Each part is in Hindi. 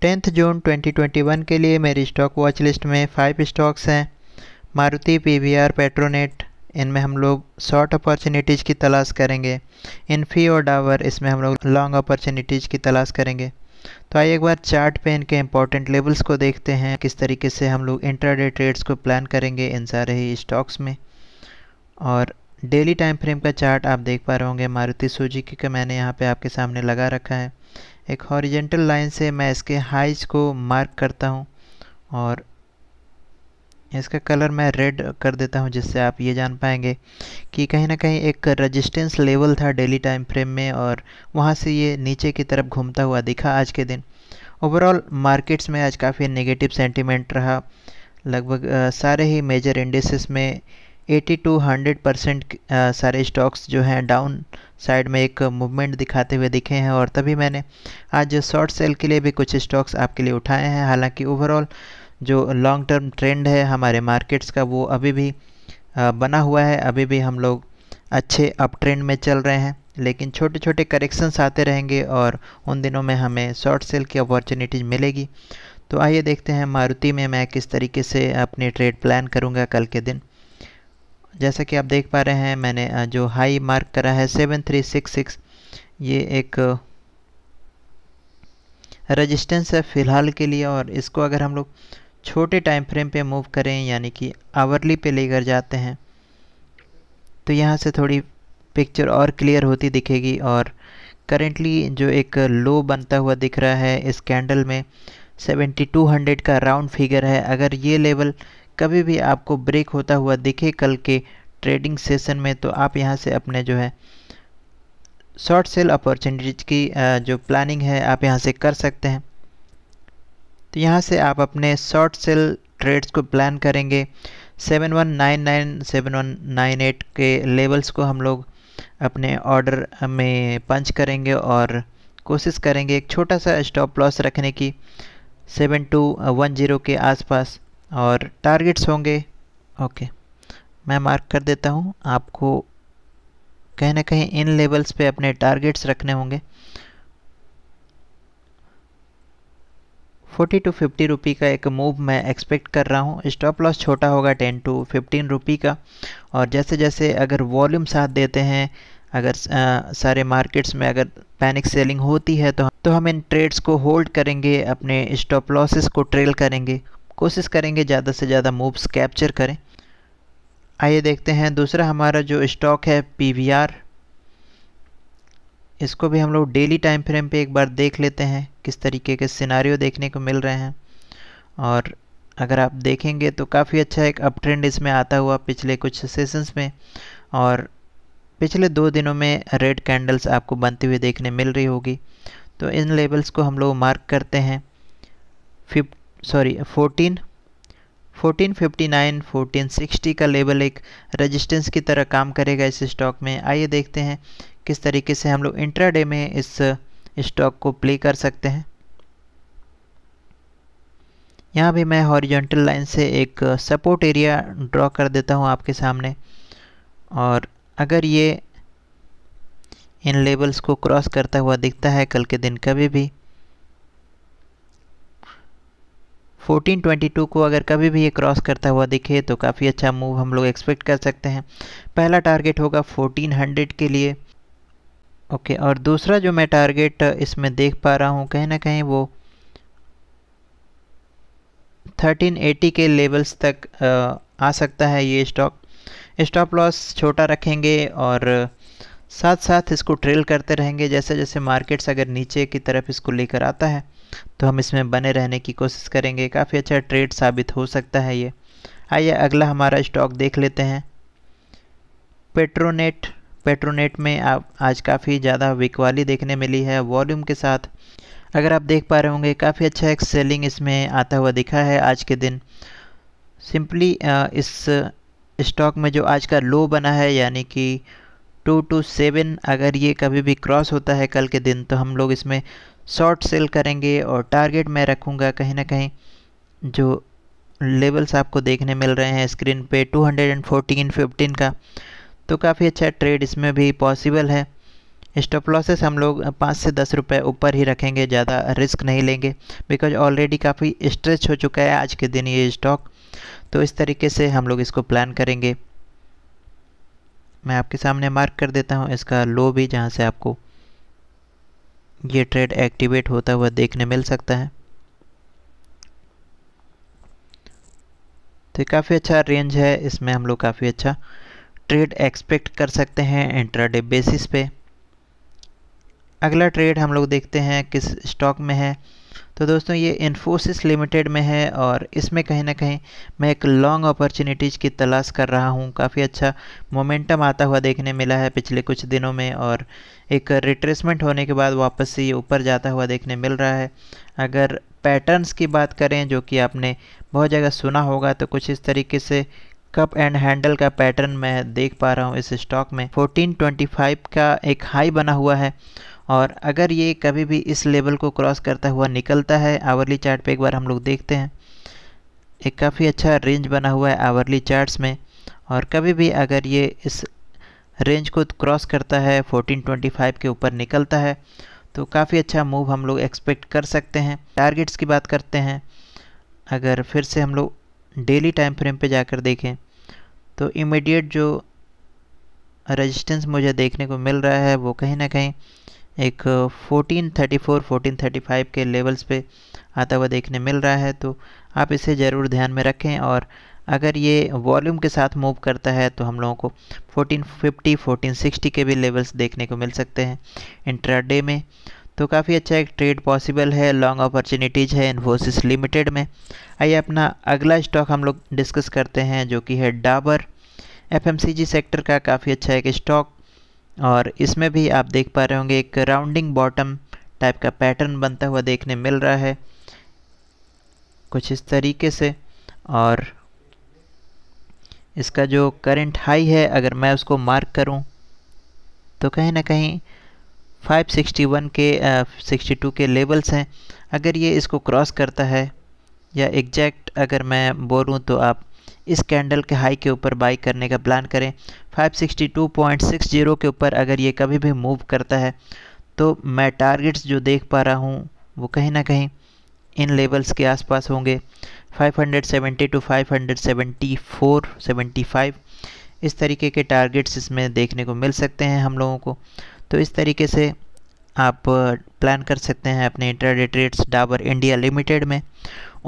टेंथ जून 2021 के लिए मेरी स्टॉक वॉच लिस्ट में फाइव स्टॉक्स हैं मारुति पीवीआर पेट्रोनेट इनमें हम लोग शॉर्ट अपॉर्चुनिटीज़ की तलाश करेंगे इन्फी और डावर इसमें हम लोग लॉन्ग अपॉर्चुनिटीज़ की तलाश करेंगे तो आइए एक बार चार्ट पे इनके इंपॉर्टेंट लेवल्स को देखते हैं किस तरीके से हम लोग इंट्राडे ट्रेड्स को प्लान करेंगे इन सारे ही स्टॉक्स में और डेली टाइम फ्रेम का चार्ट आप देख पा रहे होंगे मारुति सुजुकी का मैंने यहाँ पे आपके सामने लगा रखा है एक हॉरिजेंटल लाइन से मैं इसके हाइज को मार्क करता हूँ और इसका कलर मैं रेड कर देता हूँ जिससे आप ये जान पाएंगे कि कहीं ना कहीं एक रेजिस्टेंस लेवल था डेली टाइम फ्रेम में और वहाँ से ये नीचे की तरफ घूमता हुआ दिखा आज के दिन ओवरऑल मार्केट्स में आज काफ़ी नेगेटिव सेंटिमेंट रहा लगभग सारे ही मेजर इंडेसेस में एटी टू हंड्रेड परसेंट सारे स्टॉक्स जो हैं डाउन साइड में एक मूवमेंट दिखाते हुए दिखे हैं और तभी मैंने आज शॉर्ट सेल के लिए भी कुछ स्टॉक्स आपके लिए उठाए हैं हालांकि ओवरऑल जो लॉन्ग टर्म ट्रेंड है हमारे मार्केट्स का वो अभी भी बना हुआ है अभी भी हम लोग अच्छे अप ट्रेंड में चल रहे हैं लेकिन छोटे छोटे करेक्शंस आते रहेंगे और उन दिनों में हमें शॉर्ट सेल की अपॉर्चुनिटीज मिलेगी तो आइए देखते हैं मारुति में मैं किस तरीके से अपने ट्रेड प्लान करूँगा कल के दिन जैसा कि आप देख पा रहे हैं मैंने जो हाई मार्क करा है सेवन थ्री सिक्स सिक्स ये एक रजिस्टेंस है फ़िलहाल के लिए और इसको अगर हम लोग छोटे टाइम फ्रेम पे मूव करें यानी कि आवरली पे लेकर जाते हैं तो यहाँ से थोड़ी पिक्चर और क्लियर होती दिखेगी और करेंटली जो एक लो बनता हुआ दिख रहा है इस कैंडल में 7200 का राउंड फिगर है अगर ये लेवल कभी भी आपको ब्रेक होता हुआ दिखे कल के ट्रेडिंग सेशन में तो आप यहाँ से अपने जो है शॉर्ट सेल अपॉर्चुनिटीज की जो प्लानिंग है आप यहाँ से कर सकते हैं तो यहाँ से आप अपने शॉर्ट सेल ट्रेड्स को प्लान करेंगे 7199, 7198 के लेवल्स को हम लोग अपने ऑर्डर में पंच करेंगे और कोशिश करेंगे एक छोटा सा स्टॉप लॉस रखने की 7210 के आसपास और टारगेट्स होंगे ओके मैं मार्क कर देता हूँ आपको कहीं ना कहीं इन लेवल्स पे अपने टारगेट्स रखने होंगे फोर्टी टू फिफ्टी रुपी का एक मूव मैं एक्सपेक्ट कर रहा हूँ स्टॉप लॉस छोटा होगा टेन टू फिफ्टीन रुपी का और जैसे जैसे अगर वॉल्यूम साथ देते हैं अगर आ, सारे मार्केट्स में अगर पैनिक सेलिंग होती है तो तो हम इन ट्रेड्स को होल्ड करेंगे अपने स्टॉप लॉसेस को ट्रेल करेंगे कोशिश करेंगे ज़्यादा से ज़्यादा मूव्स कैप्चर करें आइए देखते हैं दूसरा हमारा जो स्टॉक है पी इसको भी हम लोग डेली टाइम फ्रेम पे एक बार देख लेते हैं किस तरीके के सिनारी देखने को मिल रहे हैं और अगर आप देखेंगे तो काफ़ी अच्छा एक अप ट्रेंड इसमें आता हुआ पिछले कुछ सेशंस में और पिछले दो दिनों में रेड कैंडल्स आपको बनते हुए देखने मिल रही होगी तो इन लेवल्स को हम लोग मार्क करते हैं फिफ sorry fourteen fourteen fifty nine fourteen sixty का लेवल एक रेजिस्टेंस की तरह काम करेगा इस स्टॉक में आइए देखते हैं किस तरीके से हम लोग इंट्राडे में इस स्टॉक को प्ले कर सकते हैं यहाँ भी मैं हॉरिजॉन्टल लाइन से एक सपोर्ट एरिया ड्रॉ कर देता हूँ आपके सामने और अगर ये इन लेवल्स को क्रॉस करता हुआ दिखता है कल के दिन कभी भी 1422 को अगर कभी भी ये क्रॉस करता हुआ दिखे तो काफ़ी अच्छा मूव हम लोग एक्सपेक्ट कर सकते हैं पहला टारगेट होगा 1400 के लिए ओके और दूसरा जो मैं टारगेट इसमें देख पा रहा हूँ कहीं ना कहीं वो 1380 के लेवल्स तक आ सकता है ये स्टॉक स्टॉप लॉस छोटा रखेंगे और साथ साथ इसको ट्रेल करते रहेंगे जैसे जैसे मार्केट्स अगर नीचे की तरफ इसको लेकर आता है तो हम इसमें बने रहने की कोशिश करेंगे काफ़ी अच्छा ट्रेड साबित हो सकता है ये आइए अगला हमारा स्टॉक देख लेते हैं पेट्रोनेट पेट्रोनेट में आप आज काफ़ी ज़्यादा विकवाली देखने मिली है वॉल्यूम के साथ अगर आप देख पा रहे होंगे काफ़ी अच्छा एक सेलिंग इसमें आता हुआ दिखा है आज के दिन सिंपली इस स्टॉक में जो आज का लो बना है यानी कि टू टू सेवन अगर ये कभी भी क्रॉस होता है कल के दिन तो हम लोग इसमें शॉर्ट सेल करेंगे और टारगेट मैं रखूँगा कहीं ना कहीं जो लेवल्स आपको देखने मिल रहे हैं स्क्रीन पे 214, फिफ्टीन का तो काफ़ी अच्छा ट्रेड इसमें भी पॉसिबल है स्टॉप लॉसेस हम लोग पाँच से दस रुपये ऊपर ही रखेंगे ज़्यादा रिस्क नहीं लेंगे बिकॉज ऑलरेडी काफ़ी स्ट्रेच हो चुका है आज के दिन ये स्टॉक तो इस तरीके से हम लोग इसको प्लान करेंगे मैं आपके सामने मार्क कर देता हूँ इसका लो भी जहाँ से आपको ये ट्रेड एक्टिवेट होता हुआ देखने मिल सकता है तो काफ़ी अच्छा रेंज है इसमें हम लोग काफ़ी अच्छा ट्रेड एक्सपेक्ट कर सकते हैं इंट्राडे बेसिस पे अगला ट्रेड हम लोग देखते हैं किस स्टॉक में है तो दोस्तों ये इन्फोसिस लिमिटेड में है और इसमें कहीं ना कहीं मैं एक लॉन्ग अपॉर्चुनिटीज़ की तलाश कर रहा हूँ काफ़ी अच्छा मोमेंटम आता हुआ देखने मिला है पिछले कुछ दिनों में और एक रिट्रेसमेंट होने के बाद वापस से ये ऊपर जाता हुआ देखने मिल रहा है अगर पैटर्न्स की बात करें जो कि आपने बहुत जगह सुना होगा तो कुछ इस तरीके से कप एंड हैंडल का पैटर्न मैं देख पा रहा हूँ इस स्टॉक में 1425 का एक हाई बना हुआ है और अगर ये कभी भी इस लेवल को क्रॉस करता हुआ निकलता है आवरली चार्ट पे एक बार हम लोग देखते हैं एक काफ़ी अच्छा रेंज बना हुआ है आवरली चार्ट्स में और कभी भी अगर ये इस रेंज को क्रॉस करता है 1425 के ऊपर निकलता है तो काफ़ी अच्छा मूव हम लोग एक्सपेक्ट कर सकते हैं टारगेट्स की बात करते हैं अगर फिर से हम लोग डेली टाइम फ्रेम पर जाकर देखें तो इमीडिएट जो रेजिस्टेंस मुझे देखने को मिल रहा है वो कहीं ना कहीं एक 1434, 1435 के लेवल्स पे आता हुआ देखने मिल रहा है तो आप इसे ज़रूर ध्यान में रखें और अगर ये वॉल्यूम के साथ मूव करता है तो हम लोगों को 1450, 1460 के भी लेवल्स देखने को मिल सकते हैं इंट्राडे में तो काफ़ी अच्छा एक ट्रेड पॉसिबल है लॉन्ग अपॉर्चुनिटीज़ है इन्फोसिस लिमिटेड में आइए अपना अगला स्टॉक हम लोग डिस्कस करते हैं जो कि है डाबर एफएमसीजी सेक्टर का काफ़ी अच्छा एक स्टॉक और इसमें भी आप देख पा रहे होंगे एक राउंडिंग बॉटम टाइप का पैटर्न बनता हुआ देखने मिल रहा है कुछ इस तरीके से और इसका जो करंट हाई है अगर मैं उसको मार्क करूं तो कहीं ना कहीं 561 के आ, 62 के लेवल्स हैं अगर ये इसको क्रॉस करता है या एग्जैक्ट अगर मैं बोलूँ तो आप इस कैंडल के हाई के ऊपर बाई करने का प्लान करें 562.60 के ऊपर अगर ये कभी भी मूव करता है तो मैं टारगेट्स जो देख पा रहा हूँ वो कहीं ना कहीं इन लेवल्स के आसपास होंगे 570 टू 574, 75 इस तरीके के टारगेट्स इसमें देखने को मिल सकते हैं हम लोगों को तो इस तरीके से आप प्लान कर सकते हैं अपने intraday trades Dabur India limited में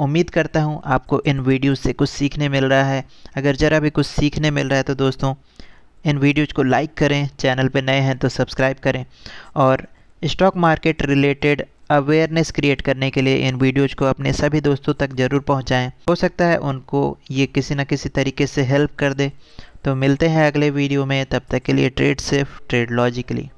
उम्मीद करता हूँ आपको इन वीडियो से कुछ सीखने मिल रहा है अगर ज़रा भी कुछ सीखने मिल रहा है तो दोस्तों इन वीडियोज़ को लाइक करें चैनल पर नए हैं तो सब्सक्राइब करें और stock market related awareness create करने के लिए इन वीडियोज़ को अपने सभी दोस्तों तक ज़रूर पहुँचाएँ हो सकता है उनको ये किसी न किसी तरीके से हेल्प कर दे तो मिलते हैं अगले वीडियो में तब तक के लिए ट्रेड सेफ ट्रेड लॉजिकली